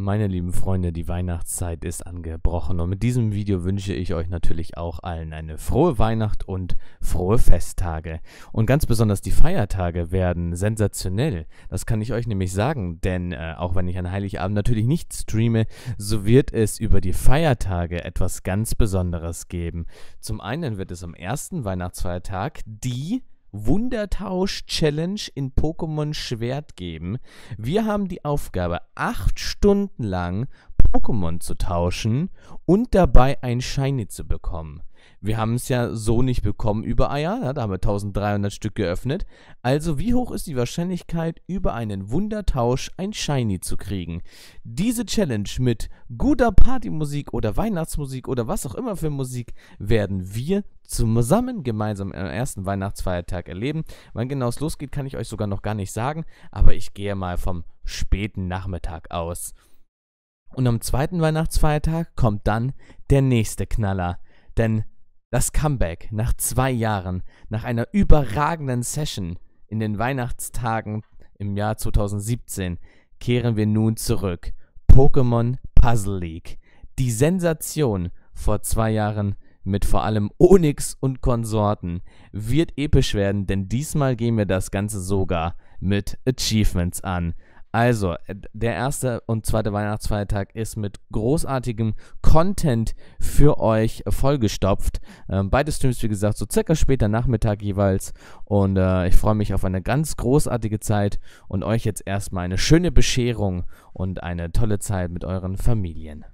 Meine lieben Freunde, die Weihnachtszeit ist angebrochen und mit diesem Video wünsche ich euch natürlich auch allen eine frohe Weihnacht und frohe Festtage. Und ganz besonders die Feiertage werden sensationell. Das kann ich euch nämlich sagen, denn äh, auch wenn ich an Heiligabend natürlich nicht streame, so wird es über die Feiertage etwas ganz Besonderes geben. Zum einen wird es am ersten Weihnachtsfeiertag die Wundertausch-Challenge in Pokémon Schwert geben. Wir haben die Aufgabe, acht Stunden lang Pokémon zu tauschen und dabei ein Shiny zu bekommen. Wir haben es ja so nicht bekommen über Eier, ne? da haben wir 1300 Stück geöffnet. Also wie hoch ist die Wahrscheinlichkeit, über einen Wundertausch ein Shiny zu kriegen? Diese Challenge mit guter Partymusik oder Weihnachtsmusik oder was auch immer für Musik werden wir zusammen gemeinsam am ersten Weihnachtsfeiertag erleben. Wann genau es losgeht, kann ich euch sogar noch gar nicht sagen, aber ich gehe mal vom späten Nachmittag aus. Und am zweiten Weihnachtsfeiertag kommt dann der nächste Knaller. Denn das Comeback nach zwei Jahren, nach einer überragenden Session in den Weihnachtstagen im Jahr 2017, kehren wir nun zurück. Pokémon Puzzle League. Die Sensation vor zwei Jahren mit vor allem Onyx und Konsorten wird episch werden, denn diesmal gehen wir das Ganze sogar mit Achievements an. Also, äh, der erste und zweite Weihnachtsfeiertag ist mit großartigem Content für euch vollgestopft. Ähm, beide Streams, wie gesagt, so circa später Nachmittag jeweils. Und äh, ich freue mich auf eine ganz großartige Zeit und euch jetzt erstmal eine schöne Bescherung und eine tolle Zeit mit euren Familien.